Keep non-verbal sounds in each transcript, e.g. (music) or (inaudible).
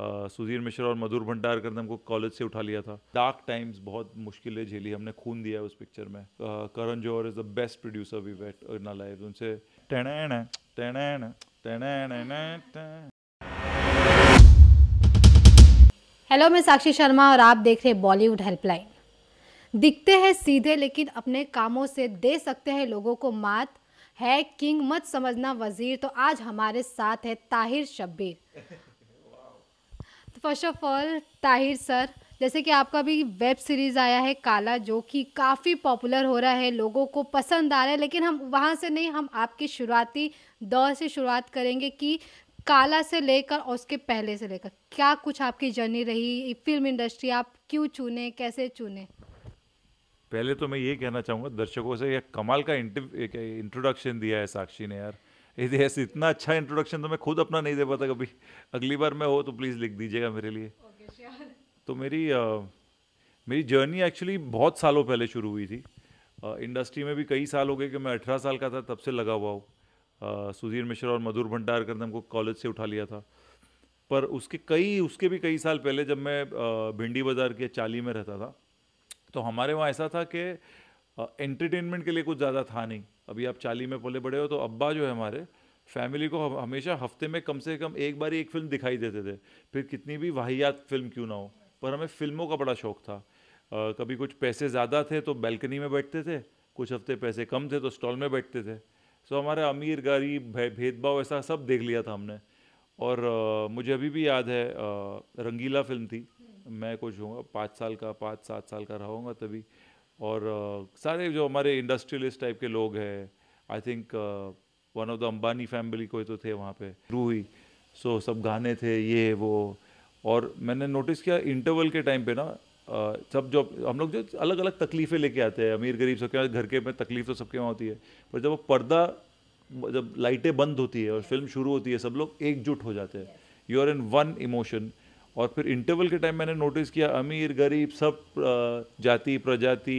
सुधीर मिश्रा और मधुर भंडारकर ने हमको कॉलेज से उठा लिया था डार्क टाइम्स बहुत मुश्किलें झेली हमने खून दिया उस पिक्चर में Karan Johar is the best producer we wait in life उनसे टेन टेन टेन हेलो मैं साक्षी शर्मा और आप देख रहे हैं बॉलीवुड हेल्पलाइन दिखते हैं सीधे लेकिन अपने कामों से दे सकते हैं लोगों को मात है किंग मत समझना वजीर तो आज हमारे साथ है Tahir Shabbir first of all Tahir sir जैसे कि आपका भी वेब सीरीज़ आया है काला जो कि काफ़ी पॉपुलर हो रहा है लोगों को पसंद आ रहा है लेकिन हम वहाँ से नहीं हम आपकी शुरुआती दौर से शुरुआत करेंगे कि काला से लेकर और उसके पहले से लेकर क्या कुछ आपकी जर्नी रही फिल्म इंडस्ट्री आप क्यों चुने कैसे चुने पहले तो मैं ये कहना चाहूँगा दर्शकों से यह कमाल का इंट्रोडक्शन दिया है साक्षी ने यार इतिहास इतना अच्छा इंट्रोडक्शन तो मैं खुद अपना नहीं दे पाता कभी अगली बार मैं हो तो प्लीज़ लिख दीजिएगा मेरे लिए okay, तो मेरी आ, मेरी जर्नी एक्चुअली बहुत सालों पहले शुरू हुई थी आ, इंडस्ट्री में भी कई साल हो गए कि मैं अठारह साल का था तब से लगा हुआ हूँ सुधीर मिश्रा और मधुर भंडारकर ने हमको कॉलेज से उठा लिया था पर उसके कई उसके भी कई साल पहले जब मैं भिंडी बाज़ार के चाली में रहता था तो हमारे वहाँ ऐसा था कि एंटरटेनमेंट के लिए कुछ ज़्यादा था नहीं अभी आप चाली में पले बड़े हो तो अब्बा जो है हमारे फैमिली को हमेशा हफ्ते में कम से कम एक बार एक फिल्म दिखाई देते थे फिर कितनी भी वाहियात फिल्म क्यों ना हो पर हमें फिल्मों का बड़ा शौक़ था आ, कभी कुछ पैसे ज़्यादा थे तो बैल्कनी में बैठते थे कुछ हफ्ते पैसे कम थे तो स्टॉल में बैठते थे सो हमारा अमीर गरीब भेदभाव ऐसा सब देख लिया था हमने और आ, मुझे अभी भी याद है आ, रंगीला फिल्म थी मैं कुछ हूँ पाँच साल का पाँच सात साल का रहूँगा तभी और आ, सारे जो हमारे इंडस्ट्रियलिस्ट टाइप के लोग हैं I think one of the Ambani family कोई तो थे वहाँ पे शुरू हुई सो सब गाने थे ये वो और मैंने नोटिस किया इंटरवल के टाइम पे ना सब जो हम लोग जो अलग अलग तकलीफ़ें लेके आते हैं अमीर गरीब सबके घर के में तकलीफ़ तो सबके वहाँ होती है पर जब वो पर्दा जब लाइटें बंद होती है और फिल्म शुरू होती है सब लोग एकजुट हो जाते हैं you are in one emotion और फिर इंटरवल के टाइम मैंने नोटिस किया अमीर गरीब सब जाति प्रजाति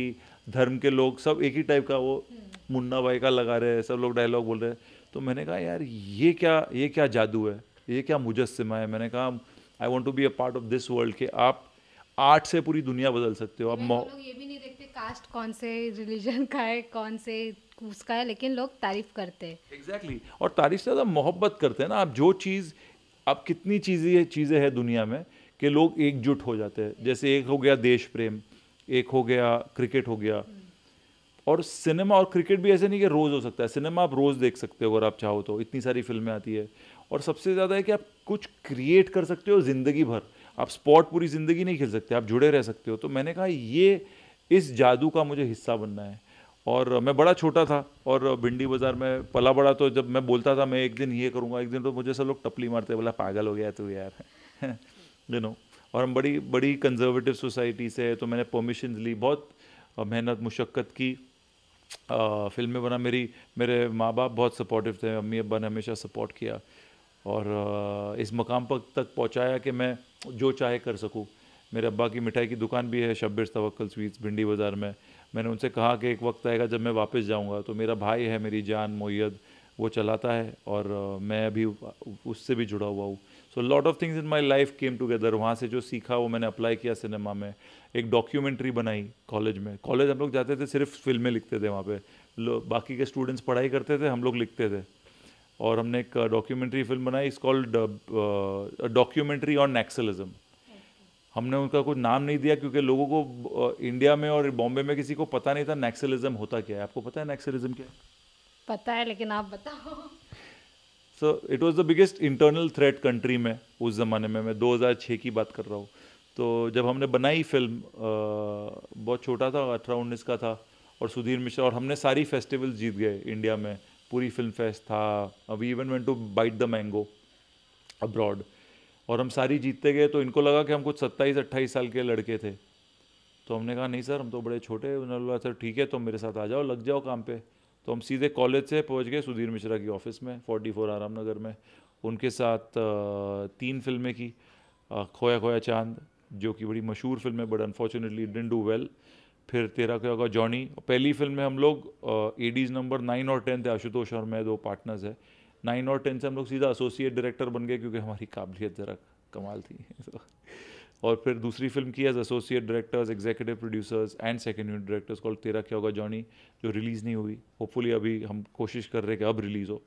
धर्म के लोग सब एक ही टाइप का वो हम्म। मुन्ना भाई का लगा रहे हैं सब लोग डायलॉग बोल रहे हैं तो मैंने कहा यार ये क्या ये क्या जादू है ये क्या मुजस्मा है मैंने कहा I want to be a part of this world के आप आर्ट से पूरी दुनिया बदल सकते हो आप तो लोग ये भी नहीं देखते कास्ट कौन से रिलीजन का है कौन से उसका है लेकिन लोग तारीफ करते हैं एग्जैक्टली exactly. और तारीफ से ज़्यादा मोहब्बत करते हैं ना आप जो चीज़ आप कितनी चीज़ें चीज़ें हैं दुनिया में कि लोग एकजुट हो जाते हैं हम्म। जैसे एक हो गया देश प्रेम एक हो गया क्रिकेट हो गया और सिनेमा और क्रिकेट भी ऐसे नहीं कि रोज़ हो सकता है सिनेमा आप रोज़ देख सकते हो अगर आप चाहो तो इतनी सारी फिल्में आती है और सबसे ज़्यादा है कि आप कुछ क्रिएट कर सकते हो ज़िंदगी भर आप स्पॉट पूरी ज़िंदगी नहीं खेल सकते आप जुड़े रह सकते हो तो मैंने कहा ये इस जादू का मुझे हिस्सा बनना है और मैं बड़ा छोटा था और भिंडी बाज़ार में पला बड़ा तो जब मैं बोलता था मैं एक दिन ये करूँगा एक दिन तो मुझे सब लोग टपली मारते बोला पागल हो गया तू यार यू (laughs) नो और हम बड़ी बड़ी कंजर्वेटिव सोसाइटी से तो मैंने परमिशन ली बहुत मेहनत मुशक्क़त की फिल्म में बना मेरी मेरे माँ बाप बहुत सपोर्टिव थे अम्मी अब्बा ने हमेशा सपोर्ट किया और आ, इस मकाम पर तक पहुँचाया कि मैं जो चाहे कर सकूँ मेरे अब्बा की मिठाई की दुकान भी है शब्बिर तवक्ल स्वीट्स भिंडी बाज़ार में मैंने उनसे कहा कि एक वक्त आएगा जब मैं वापस जाऊँगा तो मेरा भाई है मेरी जान मोयद वो चलाता है और मैं अभी उससे भी जुड़ा हुआ हूँ so lot of things in my life came together वहाँ से जो सीखा वो मैंने अप्लाई किया सिनेमा में एक डॉक्यूमेंट्री बनाई कॉलेज में कॉलेज हम लोग जाते थे सिर्फ फिल्में लिखते थे वहाँ पे लोग बाकी के स्टूडेंट्स पढ़ाई करते थे हम लोग लिखते थे और हमने एक डॉक्यूमेंट्री फिल्म बनाई इस कॉल्ड डॉक्यूमेंट्री ऑन नेक्सलिज्म हमने उनका कुछ नाम नहीं दिया क्योंकि लोगों को इंडिया uh, में और बॉम्बे में किसी को पता नहीं था नेक्सलिज्म होता क्या है आपको पता है नेक्सलिज्म क्या है पता है लेकिन आप बताओ so it was the biggest internal threat country में उस ज़माने में मैं 2006 की बात कर रहा हूँ तो जब हमने बनाई फिल्म बहुत छोटा था अठारह उन्नीस का था और सुधीर मिश्रा और हमने सारी फेस्टिवल जीत गए इंडिया में पूरी फिल्म फेस्ट था we even went to bite the mango abroad और हम सारी जीतते गए तो इनको लगा कि हम कुछ सत्ताईस अट्ठाईस साल के लड़के थे तो हमने कहा नहीं सर हम तो बड़े छोटे उन्होंने बोला सर अच्छा, ठीक है तो मेरे साथ आ जाओ लग जाओ काम पे तो हम सीधे कॉलेज से पहुंच गए सुधीर मिश्रा की ऑफ़िस में फोर्टी फोर आराम नगर में उनके साथ तीन फिल्में की खोया खोया चांद जो कि बड़ी मशहूर फिल्म है but unfortunately didn't do well फिर तेरा क्या होगा जॉनी पहली फिल्म में हम लोग एडीज नंबर नाइन और टेन थे आशुतोष और मैं दो पार्टनर्स है नाइन और टेन से हम लोग सीधा एसोसिएट डायरेक्टर बन गए क्योंकि हमारी काबिलियत ज़रा कमाल थी (laughs) और फिर दूसरी फिल्म की as associate directors executive producers and second unit directors call तेरा क्या होगा जॉनी जो रिलीज़ नहीं हुई होपफुली अभी हम कोशिश कर रहे हैं कि अब रिलीज़ हो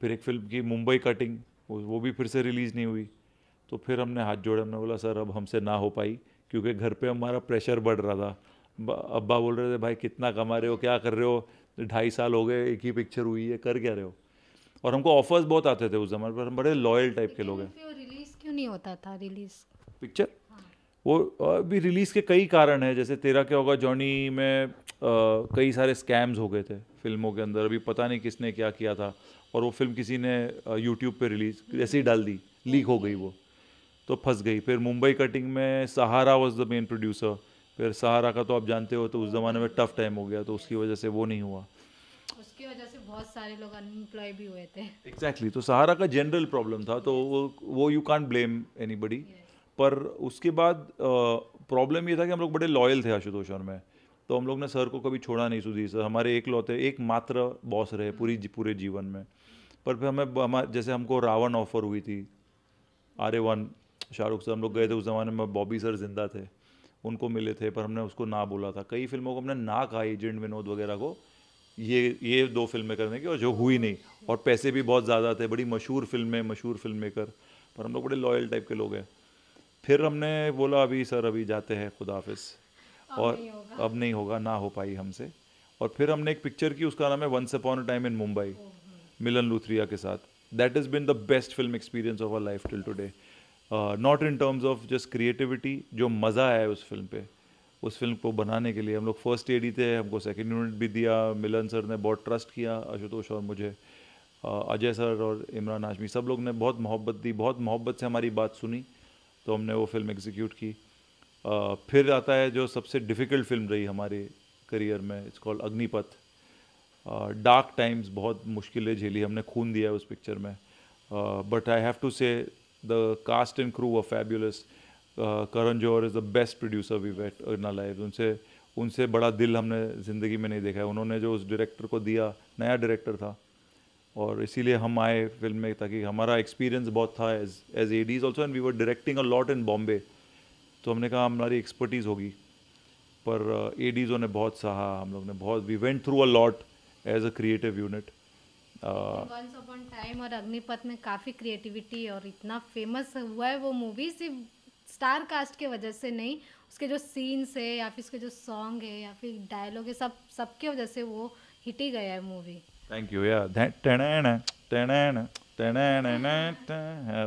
फिर एक फिल्म की मुंबई कटिंग वो भी फिर से रिलीज़ नहीं हुई तो फिर हमने हाथ जोड़े हमने बोला सर अब हमसे ना हो पाई क्योंकि घर पे हमारा प्रेशर बढ़ रहा था अब्बा बोल रहे थे भाई कितना कमा रहे हो क्या कर रहे हो ढाई साल हो गए एक ही पिक्चर हुई है कर क्या रहे हो और हमको ऑफर्स बहुत आते थे उस जमाने पर हम बड़े लॉयल टाइप के लोग हैं रिलीज़ क्यों नहीं होता था रिलीज़ पिक्चर वो अभी रिलीज़ के कई कारण है जैसे तेरा क्या होगा जॉनी में आ, कई सारे स्कैम्स हो गए थे फिल्मों के अंदर अभी पता नहीं किसने क्या किया था और वो फिल्म किसी ने यूट्यूब पे रिलीज़ जैसे ही डाल दी लीक हो गई वो तो फंस गई फिर मुंबई कटिंग में Sahara was the main producer फिर सहारा का तो आप जानते हो तो उस ज़माने में टफ टाइम हो गया तो उसकी वजह से वो नहीं हुआ उसकी वजह से बहुत सारे लोग अनएम्प्लॉय भी हुए थे एग्जैक्टली exactly, तो सहारा का जनरल प्रॉब्लम था तो वो वो you can't blame anybody पर उसके बाद प्रॉब्लम ये था कि हम लोग बड़े लॉयल थे आशुतोष और मैं तो हम लोग ने सर को कभी छोड़ा नहीं सुधीर सर हमारे एक लौते एक मात्र बॉस रहे पूरी पूरे जीवन में पर फिर हमें हमारे जैसे हमको रावण ऑफर हुई थी R A one Shahrukh sir हम लोग गए थे उस ज़माने में बॉबी सर जिंदा थे उनको मिले थे पर हमने उसको ना बोला था कई फिल्मों को हमने ना कहा एजेंट विनोद वगैरह को ये ये दो फिल्में करने की और जो हुई नहीं और पैसे भी बहुत ज़्यादा थे बड़ी मशहूर फिल्में मशहूर फिल्म मेकर पर हम लोग बड़े लॉयल टाइप के लोग हैं फिर हमने बोला अभी सर अभी जाते हैं खुदा और नहीं अब नहीं होगा ना हो पाई हमसे और फिर हमने एक पिक्चर की उसका नाम है once upon a time in Mumbai Milan Luthria के साथ that is been the best film experience of our life till today not in terms of just creativity जो मज़ा आया उस फिल्म पे उस फिल्म को बनाने के लिए हम लोग फर्स्ट ए थे हमको सेकेंड यूनिट भी दिया मिलन सर ने बहुत ट्रस्ट किया आशुतोष और मुझे uh, अजय सर और इमरान हाशमी सब लोग ने बहुत मोहब्बत दी बहुत मोहब्बत से हमारी बात सुनी तो हमने वो फिल्म एग्जीक्यूट की आ, फिर आता है जो सबसे डिफ़िकल्ट फिल्म रही हमारे करियर में it's called Agneepath dark times बहुत मुश्किलें झेली हमने खून दिया है उस पिक्चर में but I have to say the cast and crew of fabulous Karan Johar is the best producer we wait in life उनसे उनसे बड़ा दिल हमने ज़िंदगी में नहीं देखा है उन्होंने जो उस डायरेक्टर को दिया नया डायरेक्टर था और इसीलिए हम आए फिल्म में ताकि हमारा एक्सपीरियंस बहुत था as as A Ds also and we were directing a lot in Bombay तो हमने कहा हमारी एक्सपर्टीज़ होगी पर ए uh, डीज़ों ने बहुत सहा हम लोग ने बहुत we went through a lot as a creative unit time और अग्निपथ में काफ़ी क्रिएटिविटी और इतना फेमस हुआ है वो मूवी सिर्फ स्टार कास्ट के वजह से नहीं उसके जो सीन्स है या फिर उसके जो सॉन्ग है या फिर डायलॉग है सब सबके वजह से वो हिट ही गया है मूवी थैंक यू या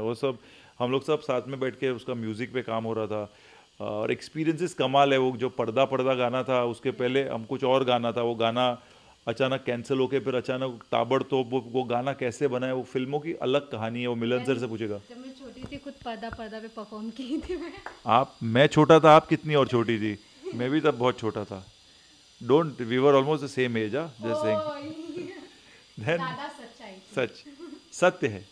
वो सब हम लोग सब साथ में बैठ के उसका म्यूज़िक पे काम हो रहा था और एक्सपीरियंसेस कमाल है वो जो पर्दा पर्दा गाना था उसके पहले हम कुछ और गाना था वो गाना अचानक कैंसिल होके फिर अचानक ताबड़ तो वो, वो गाना कैसे बना है वो फिल्मों की अलग कहानी है वो मिलन सर से पूछेगा जब मैं छोटी थी खुद पर्दा पर्दा पे परफॉर्म की थी मैं आप मैं छोटा था आप कितनी और छोटी थी मैं भी तब बहुत छोटा था don't we were almost the same age ah just saying है सच सत्य है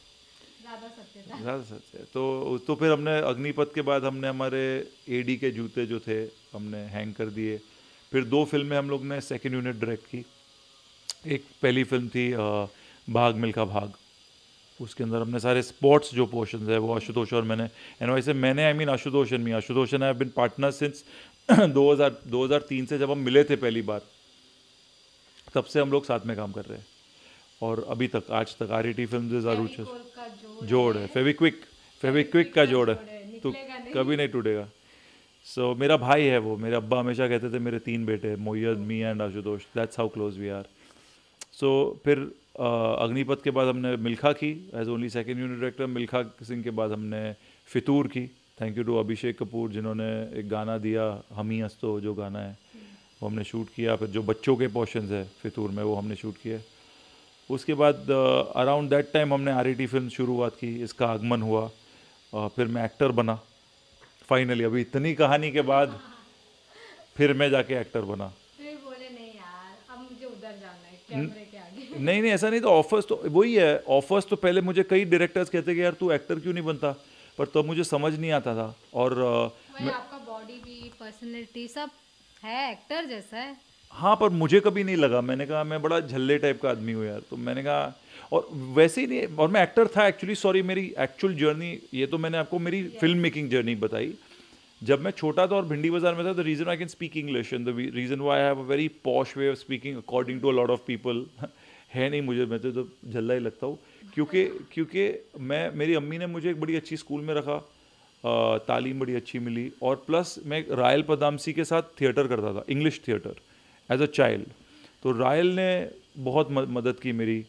ज्यादा सत्य तो तो फिर हमने अग्निपथ के बाद हमने हमारे एडी के जूते जो थे हमने हैंग कर दिए फिर दो फिल्में हम लोग ने सेकेंड यूनिट डायरेक्ट की एक पहली फिल्म थी भाग मिल्खा भाग उसके अंदर हमने सारे स्पोर्ट्स जो पोर्शन है वो आशुतोष और मैंने एंड वैसे मैंने I mean Ashutosh and me Ashutosh and I been partner since 2000 2003 से जब हम मिले थे पहली बार तब से हम लोग साथ में काम कर रहे हैं और अभी तक आज तक आर ई फिल्म जोड़, जोड़ है फेविक्विक फेविक्विक का जोड़ है तो कभी नहीं टूटेगा सो so, मेरा भाई है वो मेरे अब्बा हमेशा कहते थे मेरे तीन बेटे Moyad me and Ashutosh that's how close we are so फिर अग्निपथ के बाद हमने मिल्खा की as only second unit director Milkha Singh के बाद हमने फितूर की thank you to Abhishek Kapoor जिन्होंने एक गाना दिया हम ही हंसतो जो गाना है वो हमने शूट किया फिर जो बच्चों के पोर्शन है फितूर में वो हमने शूट किया उसके बाद अराउंड दैट टाइम हमने आर फिल्म e शुरुआत की इसका आगमन हुआ uh, फिर मैं एक्टर बना फाइनली अभी इतनी कहानी के बाद फिर मैं जाके एक्टर बना (laughs) नहीं नहीं ऐसा नहीं तो ऑफर्स तो वही है ऑफर्स तो पहले मुझे कई डायरेक्टर्स कहते कि यार तू एक्टर क्यों नहीं बनता पर तब तो मुझे समझ नहीं आता था और uh, मैं, आपका बॉडी भी पर्सनैलिटी सब है एक्टर जैसा है हाँ पर मुझे कभी नहीं लगा मैंने कहा मैं बड़ा झल्ले टाइप का आदमी हूँ यार तो मैंने कहा और वैसे ही नहीं और मैं एक्टर था एक्चुअली सॉरी मेरी एक्चुअल जर्नी ये तो मैंने आपको मेरी फिल्म मेकिंग जर्नी बताई जब मैं छोटा था और भिंडी बाजार में था the reason I can speak English and the reason why I have a very posh way of speaking according to a lot of people है नहीं मुझे मैं तो जब झल्ला ही लगता हूँ क्योंकि क्योंकि मैं मेरी अम्मी ने मुझे एक बड़ी अच्छी स्कूल में रखा तालीम बड़ी अच्छी मिली और प्लस मैं रायल पदामसी के साथ थिएटर करता था English theatre as a child तो रायल ने बहुत मदद की मेरी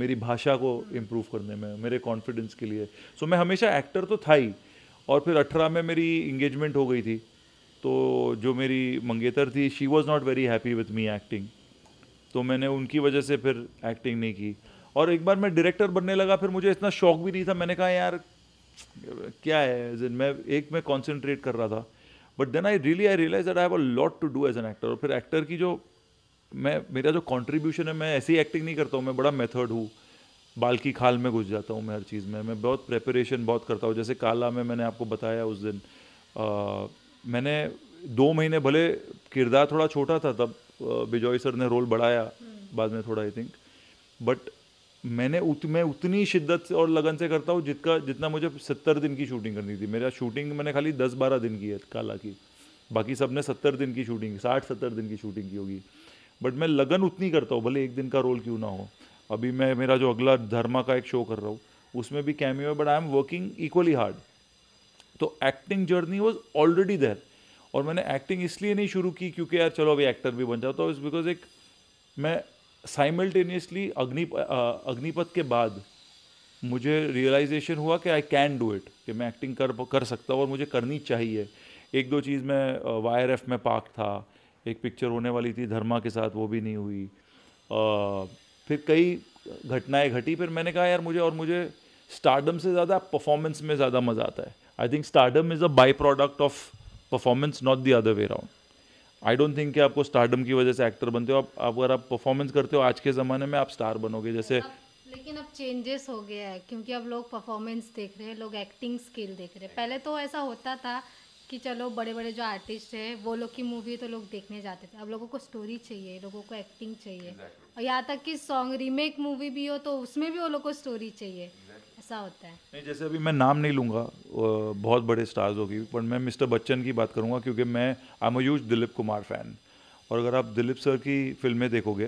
मेरी भाषा को इम्प्रूव करने में मेरे कॉन्फिडेंस के लिए सो so, मैं हमेशा एक्टर तो था ही और फिर अठारह में मेरी इंगेजमेंट हो गई थी तो जो मेरी मंगेतर थी she was not very happy with me acting तो मैंने उनकी वजह से फिर एक्टिंग नहीं की और एक बार मैं डायरेक्टर बनने लगा फिर मुझे इतना शौक भी नहीं था मैंने कहा यार क्या है मैं एक में कॉन्सेंट्रेट कर रहा था but then I really I realise that I have a lot to do as an actor और फिर एक्टर की जो मैं मेरा जो कॉन्ट्रीब्यूशन है मैं ऐसी एक्टिंग नहीं करता हूँ मैं बड़ा मेथड हूँ बाल की खाल में घुस जाता हूँ मैं हर चीज़ में मैं बहुत प्रेपरेशन बहुत करता हूँ जैसे काला में मैंने आपको बताया उस दिन आ, मैंने दो महीने भले किरदार थोड़ा छोटा था तब बिजॉय सर ने रोल बढ़ाया हम्म। बाद में थोड़ा आई थिंक बट मैंने उत मैं उतनी शिद्दत और लगन से करता हूँ जितना जितना मुझे सत्तर दिन की शूटिंग करनी थी मेरा शूटिंग मैंने खाली दस बारह दिन की है काला की बाकी सब ने सत्तर दिन की शूटिंग साठ सत्तर दिन की शूटिंग की होगी बट मैं लगन उतनी करता हूँ भले एक दिन का रोल क्यों ना हो अभी मैं मेरा जो अगला धर्मा का एक शो कर रहा हूँ उसमें भी कैमियो है but I am working equally hard तो acting journey was already there और मैंने एक्टिंग इसलिए नहीं शुरू की क्योंकि यार चलो अभी एक्टर भी बन जाता हूँ बिकॉज एक मैं साइमल्टेनियसली अग्नि अग्निपथ के बाद मुझे रियलाइजेशन हुआ कि आई कैन डू इट कि मैं एक्टिंग कर कर सकता हूँ और मुझे करनी चाहिए एक दो चीज़ में वाई एफ में पाक था एक पिक्चर होने वाली थी धर्मा के साथ वो भी नहीं हुई आ, फिर कई घटनाएं घटी फिर मैंने कहा यार मुझे और मुझे स्टार्डम से ज़्यादा परफॉर्मेंस में ज़्यादा मज़ा आता है I think stardom is a by product of performance not the other way round I don't think कि आपको स्टारडम की वजह से एक्टर बनते हो आप अगर आप परफॉर्मेंस करते हो आज के ज़माने में आप स्टार बनोगे हाँ, जैसे लेकिन अब चेंजेस हो गया है क्योंकि अब लोग परफॉर्मेंस देख रहे हैं लोग एक्टिंग स्किल देख रहे हैं पहले तो ऐसा होता था कि चलो बड़े बड़े जो आर्टिस्ट हैं वो लोग की मूवी तो लोग देखने जाते थे अब लोगों को स्टोरी चाहिए लोगों को एक्टिंग चाहिए और यहाँ तक कि सॉन्ग रीमेक मूवी भी हो तो उसमें भी वो लोग को स्टोरी चाहिए ऐसा होता है नहीं जैसे अभी मैं नाम नहीं लूँगा बहुत बड़े स्टार्स होगी पर मैं मिस्टर बच्चन की बात करूँगा क्योंकि मैं I am huge Dilip Kumar fan और अगर आप दिलीप सर की फिल्में देखोगे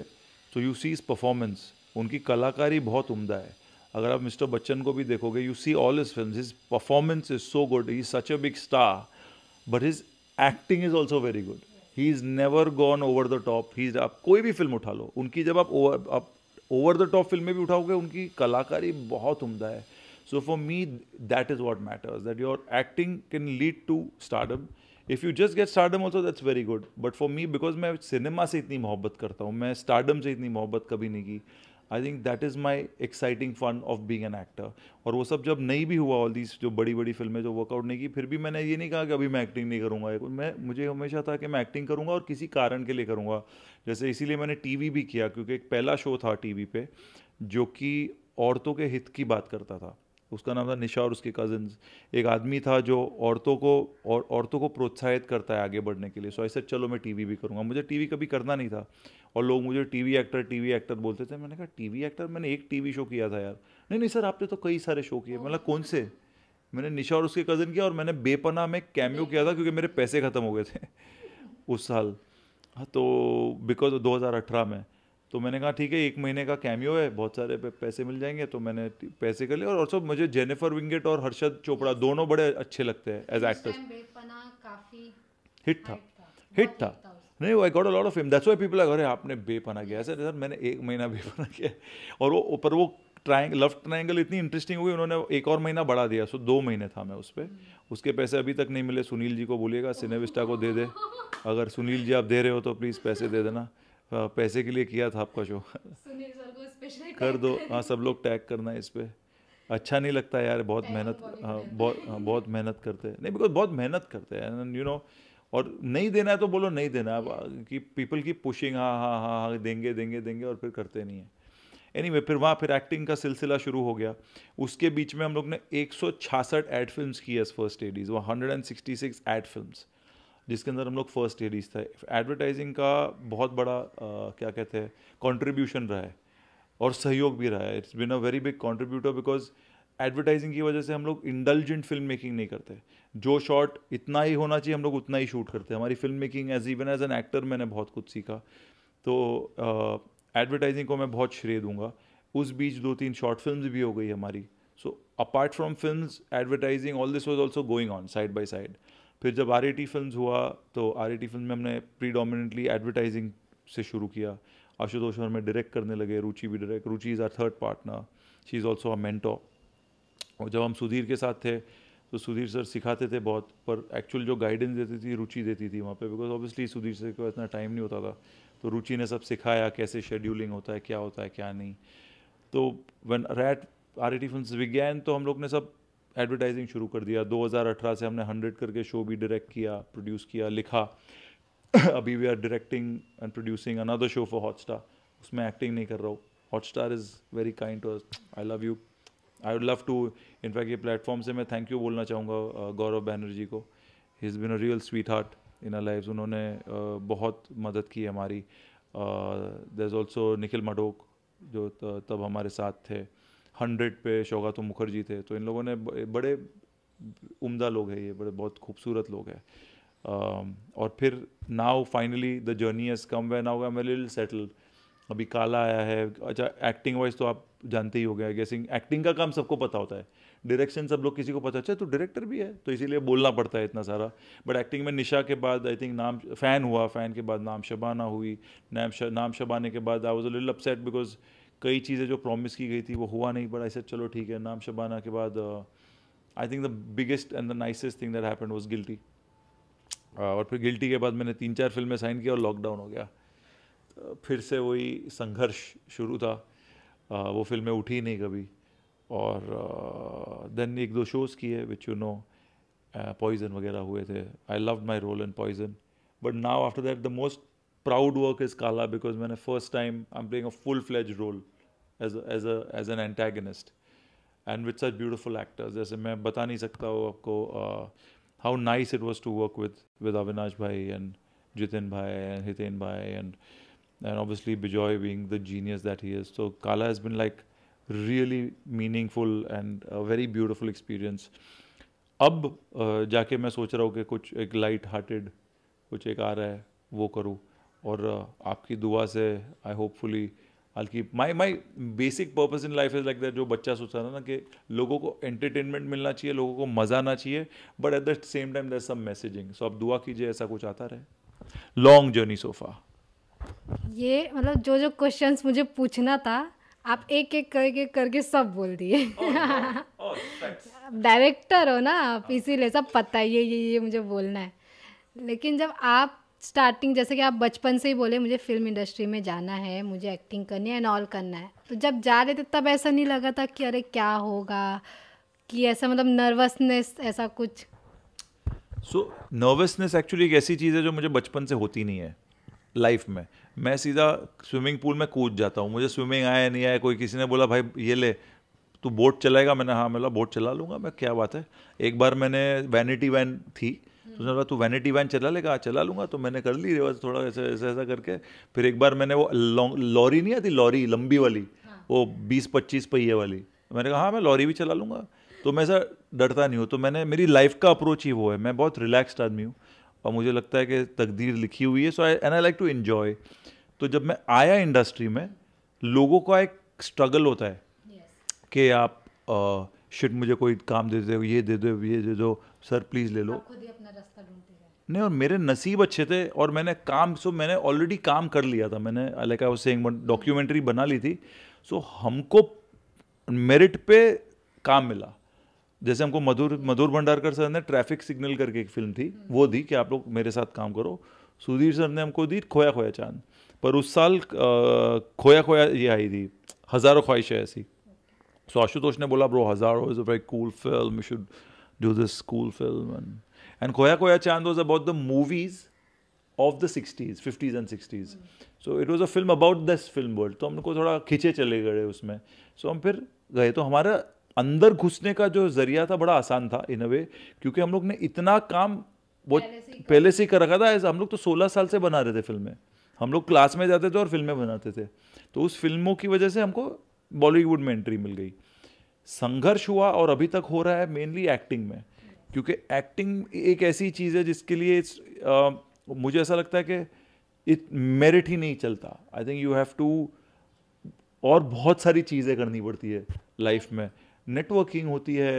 तो यू सी इज़ परफॉर्मेंस उनकी कलाकारी बहुत उमदा है अगर आप मिस्टर बच्चन को भी देखोगे you see all is film his performance is so good he such a big star but his acting is also very good he is never gone over the top he is आप कोई भी film उठा लो उनकी जब आप over आप over the top फिल्में भी उठाओगे उनकी कलाकारी बहुत उमदा है So for me, that is what matters, that your acting can lead to stardom. If you just get stardom also, that's very good. But for me, because मैं cinema से इतनी मोहब्बत करता हूँ, मैं stardom से इतनी मोहब्बत कभी नहीं की. I think that is my exciting fun of being an actor और वो सब जब नहीं भी हुआ ऑल दीज जो बड़ी बड़ी फिल्में जो वर्कआउट नहीं की फिर भी मैंने ये नहीं कहा कि अभी मैं एक्टिंग नहीं करूँगा मैं मुझे हमेशा था कि मैं एक्टिंग करूँगा और किसी कारण के लिए करूँगा जैसे इसीलिए मैंने टी भी किया क्योंकि एक पहला शो था टी पे जो कि औरतों के हित की बात करता था उसका नाम था निशा और उसके कज़न्स एक आदमी था जो औरतों को और औरतों को प्रोत्साहित करता है आगे बढ़ने के लिए सो ऐसे चलो मैं टीवी भी करूँगा मुझे टीवी कभी करना नहीं था और लोग मुझे टीवी एक्टर टीवी एक्टर बोलते थे मैंने कहा टीवी एक्टर मैंने एक टीवी शो किया था यार नहीं नहीं सर आपने तो कई सारे शो किए मतलब कौन से मैंने निशा और उसके कज़न किया और मैंने बेपना में कैम्यू किया था क्योंकि मेरे पैसे ख़त्म हो गए थे (laughs) उस साल हाँ, तो बिकॉज दो में तो मैंने कहा ठीक है एक महीने का कैमियो है बहुत सारे पैसे मिल जाएंगे तो मैंने पैसे कर लिए और सब मुझे जेनिफर विंगेट और हर्षद चोपड़ा दोनों बड़े अच्छे लगते हैं एज एक्टर्स हिट था हिट था नहीं I got a lot of fame that's why people अरे आपने बेपना किया सर सर मैंने एक महीना बेपना किया और वो ऊपर वो ट्राइंग लफ्ट ट्राइंगल इतनी इंटरेस्टिंग हुई उन्होंने एक और महीना बढ़ा दिया सो दो महीने था मैं उस पर उसके पैसे अभी तक नहीं मिले सुनील जी को बोलिएगा सिनेविस्टा (laughs) को दे दे अगर सुनील जी आप दे रहे हो तो प्लीज़ पैसे दे देना हाँ, पैसे के लिए किया था आपका शो कर दो हाँ सब लोग टैग करना है इस पर अच्छा नहीं लगता यार बहुत मेहनत बहुत हाँ, हाँ, बहुत मेहनत करते हैं नहीं बिकॉज बहुत मेहनत करते हैं यू नो और नहीं देना है तो बोलो नहीं देना है कि पीपल की पुशिंग हाँ हाँ हाँ हाँ देंगे देंगे देंगे और फिर करते नहीं है एनी anyway, फिर वहाँ फिर एक्टिंग का सिलसिला शुरू हो गया उसके बीच में हम लोग ने एक सौ छियासठ एड फिल्म की एज फर्स्ट एडीज वो hundred and sixty six ad films जिसके अंदर हम लोग फर्स्ट सीरीज था एडवर्टाइजिंग का बहुत बड़ा आ, क्या कहते हैं कॉन्ट्रीब्यूशन रहा है और सहयोग भी रहा है it's been a very big contributor because advertising की वजह से हम लोग इंडलजेंट फिल्म मेकिंग नहीं करते जो शॉट इतना ही होना चाहिए हम लोग उतना ही शूट करते हैं हमारी film making as even as an actor मैंने बहुत कुछ सीखा तो एडवर्टाइजिंग को मैं बहुत श्रेय दूंगा उस बीच दो तीन शॉर्ट फिल्म भी हो गई हमारी so apart from film advertising all this was also going on side by side फिर जब आर टी फिल्म हुआ तो आर टी फिल्म में हमने प्रीडोमिनेटली एडवर्टाइजिंग से शुरू किया आशुतोष और मैं डायरेक्ट करने लगे रुचि भी direct Ruchi is our third partner she is also a mentor और जब हम सुधीर के साथ थे तो सुधीर सर सिखाते थे बहुत पर एक्चुअल जो गाइडेंस देती थी रुचि देती थी वहाँ पे बिकॉज ऑब्वियसली सुधीर सर के पास इतना टाइम नहीं होता था तो रुचि ने सब सिखाया कैसे शेड्यूलिंग होता है क्या होता है क्या नहीं तो वन रैट आर आई टी फिल्म विज्ञान तो हम लोग ने सब एडवर्टाइजिंग शुरू कर दिया 2018 से हमने 100 करके शो भी डायरेक्ट किया प्रोड्यूस किया लिखा (coughs) अभी we are directing and producing another show for Hotstar उसमें एक्टिंग नहीं कर रहा हूँ Hotstar is very kind to I love you I would love to in fact ये प्लेटफॉर्म से मैं थैंक यू बोलना चाहूँगा गौरव बैनर्जी को he is been a real sweetheart in a life उन्होंने बहुत मदद की हमारी there is also Nikhil Madok जो तब हमारे साथ थे हंड्रेड पे शोगा तो मुखर्जी थे तो इन लोगों ने बड़े उम्दा लोग हैं ये बड़े बहुत खूबसूरत लोग हैं और फिर now finally the journey has come way now I लिल सेटल अभी काला आया है अच्छा एक्टिंग वाइज तो आप जानते ही हो गया गेसिंग एक्टिंग का काम सबको पता होता है डायरेक्शन सब लोग किसी को पता अच्छा तो डायरेक्टर भी है तो इसीलिए बोलना पड़ता है इतना सारा बट एक्टिंग में निशा के बाद आई थिंक नाम फ़ैन हुआ फ़ैन के बाद नाम शबाना हुई नाम नाम शबाने के बाद आई वॉज लिल अपसेट बिकॉज कई चीज़ें जो प्रॉमिस की गई थी वो हुआ नहीं बट आई सेड चलो ठीक है नाम शबाना के बाद I think the biggest and the nicest thing that happened was guilty और फिर गिल्टी के बाद मैंने तीन चार फिल्में साइन की और लॉकडाउन हो गया तो फिर से वही संघर्ष शुरू था uh, वो फिल्में उठी नहीं कभी और देन uh, एक दो शोज़ किए विच यू नो पॉइजन वगैरह हुए थे I love my role in poison but now after that the most proud work is Kala because when I first time I'm playing a full-fledged role as a, as a as an antagonist, and with such beautiful actors. I मैं बता नहीं uh, how nice it was to work with with Avinash Bhai and Jitin Bhai and Hiten Bhai and and obviously Bijoy being the genius that he is. So Kala has been like really meaningful and a very beautiful experience. अब uh, जाके मैं सोच रहा हूँ कि कुछ एक light hearted कुछ एक आ रहा है वो करूँ और uh, आपकी दुआ से I hopefully I keep my my basic purpose in life is like that जो बच्चा सोचता था ना कि लोगों को एंटरटेनमेंट मिलना चाहिए लोगों को मज़ा आना चाहिए but at the same time some messaging so आप दुआ कीजिए ऐसा कुछ आता रहे लॉन्ग जर्नी सोफा ये मतलब जो जो क्वेश्चंस मुझे पूछना था आप एक एक करके करके सब बोल दिए डायरेक्टर oh, oh, हो ना आप इसीलिए सब पता है ये ये ये मुझे बोलना है लेकिन जब आप स्टार्टिंग जैसे कि आप बचपन से ही बोले मुझे फिल्म इंडस्ट्री में जाना है मुझे एक्टिंग करनी है एंड ऑल करना है तो जब जा रहे थे तब ऐसा नहीं लगा था कि अरे क्या होगा कि ऐसा मतलब नर्वसनेस ऐसा कुछ सो नर्वसनेस एक्चुअली एक ऐसी चीज़ है जो मुझे बचपन से होती नहीं है लाइफ में मैं सीधा स्विमिंग पूल में कूद जाता हूँ मुझे स्विमिंग आया नहीं आया कोई किसी ने बोला भाई ये ले तू बोट चलाएगा मैंने हाँ बोला मतलब बोट चला लूँगा मैं क्या बात है एक बार मैंने वैनिटी वैन थी तो उसने बोला तू वैनिटी वैन चला लेगा हाँ, चला लूँगा तो मैंने कर ली रिवर्स थोड़ा ऐसे ऐसा ऐसा करके फिर एक बार मैंने वो लॉरी नहीं आती लॉरी लंबी वाली हाँ। वो बीस पच्चीस पहिए वाली मैंने कहा हाँ मैं लॉरी भी चला लूँगा तो मैं ऐसा डरता नहीं हूँ तो मैंने मेरी लाइफ का अप्रोच ही वो है मैं बहुत रिलैक्सड आदमी हूँ और मुझे लगता है कि तकदीर लिखी हुई है so I and I like to enjoy तो जब मैं आया इंडस्ट्री में लोगों का एक स्ट्रगल होता है yes. कि आप शिट मुझे कोई काम दे दो ये दे दो ये दे दो सर प्लीज़ ले लो नहीं और मेरे नसीब अच्छे थे और मैंने काम सो मैंने ऑलरेडी काम कर लिया था मैंने like I was saying documentary बना ली थी सो हमको मेरिट पे काम मिला जैसे हमको मधुर मधुर भंडारकर सर ने ट्रैफिक सिग्नल करके एक फिल्म थी वो दी कि आप लोग मेरे साथ काम करो सुधीर सर ने हमको दी खोया खोया चांद पर उस साल खोया खोया ये आई थी हज़ारों ख्वाहिशें ऐसी सो आशुतोष ने बोला bro Hazaaron is a very cool film you should do this cool film and and Khoya Khoya Chand was about the movies of the sixties fifties and sixties so it was a film about this film world तो हमको थोड़ा खींचे चले गए उसमें सो so हम फिर गए तो हमारा अंदर घुसने का जो जरिया था बड़ा आसान था इन अ वे क्योंकि हम लोग ने इतना काम वो पहले से ही कर रखा था एज हम लोग तो 16 साल से बना रहे थे फिल्में हम लोग क्लास में जाते थे और फिल्में बनाते थे तो उस फिल्मों की वजह से हमको बॉलीवुड में एंट्री मिल गई संघर्ष हुआ और अभी तक हो रहा है मेनली एक्टिंग में क्योंकि एक्टिंग एक ऐसी चीज़ है जिसके लिए आ, uh, मुझे ऐसा लगता है कि इट मेरिट ही नहीं चलता I think you have to और बहुत सारी चीज़ें करनी पड़ती है लाइफ में नेटवर्किंग होती है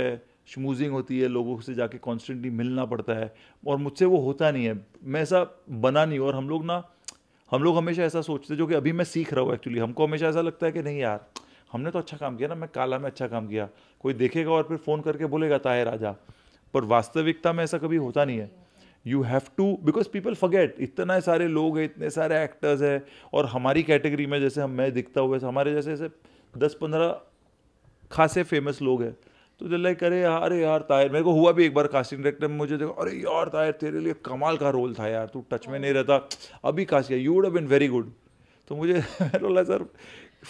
शमूजिंग होती है लोगों से जाके कॉन्स्टेंटली मिलना पड़ता है और मुझसे वो होता नहीं है मैं ऐसा बना नहीं और हम लोग ना हम लोग हमेशा ऐसा सोचते जो कि अभी मैं सीख रहा हूँ एक्चुअली हमको हमेशा ऐसा लगता है कि नहीं यार हमने तो अच्छा काम किया ना मैं काला में अच्छा काम किया कोई देखेगा और फिर फ़ोन करके बोलेगा ताहे राजा पर वास्तविकता में ऐसा कभी होता नहीं है you have to because people forget इतने सारे लोग हैं इतने सारे एक्टर्स हैं और हमारी कैटेगरी में जैसे हम मैं दिखता हुआ हमारे जैसे ऐसे दस पंद्रह खासे फेमस लोग हैं तो जल्द करे यार अरे यार तायर मेरे को हुआ भी एक बार कास्टिंग डायरेक्टर में मुझे देखो अरे यार तायर तेरे लिए कमाल का रोल था यार तू टच में नहीं रहता अभी कास्ट किया you would have been very good तो मुझे (laughs) बोला सर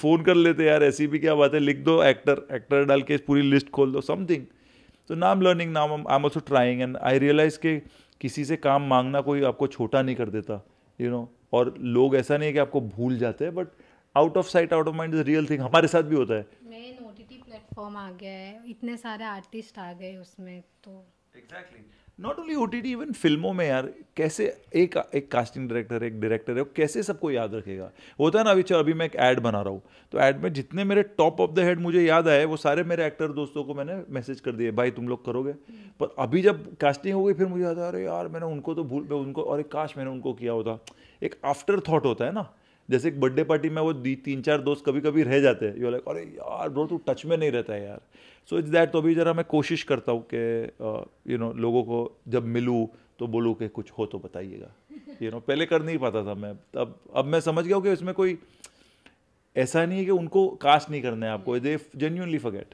फ़ोन कर लेते यार ऐसी भी क्या बात है लिख दो एक्टर एक्टर डाल के पूरी लिस्ट खोल दो समथिंग तो ना एम लर्निंग नाम I am also trying and I realise के किसी से काम मांगना कोई आपको छोटा नहीं कर देता यू you नो know? और लोग ऐसा नहीं है कि आपको भूल जाते हैं but out of sight out of mind is real thing हमारे साथ भी होता है मेन ओटीटी प्लेटफॉर्म आ गया है इतने सारे आर्टिस्ट आ गए उसमें तो exactly exactly. Not only oh even फिल्मों में यार कैसे एक एक कास्टिंग डायरेक्टर एक डायरेक्टर है वो कैसे सबको याद रखेगा होता है ना अभी चलो अभी मैं एक ऐड बना रहा हूँ तो ऐड में जितने मेरे टॉप ऑफ द हेड मुझे याद आए वो सारे मेरे एक्टर दोस्तों को मैंने मैसेज कर दिए भाई तुम लोग करोगे पर अभी जब कास्टिंग हो गई फिर मुझे याद आ रहा यार मैंने उनको तो भूल उनको और एक काश मैंने उनको किया होता एक आफ्टर थाट होता है ना जैसे एक बर्थडे पार्टी में वो तीन चार दोस्त कभी कभी रह जाते हैं यू लाइक अरे यार ब्रो तू टच में नहीं रहता है यार सो इट्स दैट तो अभी ज़रा मैं कोशिश करता हूँ कि यू नो लोगों को जब मिलूँ तो बोलूँ कि कुछ हो तो बताइएगा यू नो पहले कर नहीं पाता था मैं अब अब मैं समझ गया हूँ कि इसमें कोई ऐसा नहीं है कि उनको कास्ट नहीं करना है आपको दे जेन्यूनली फगेट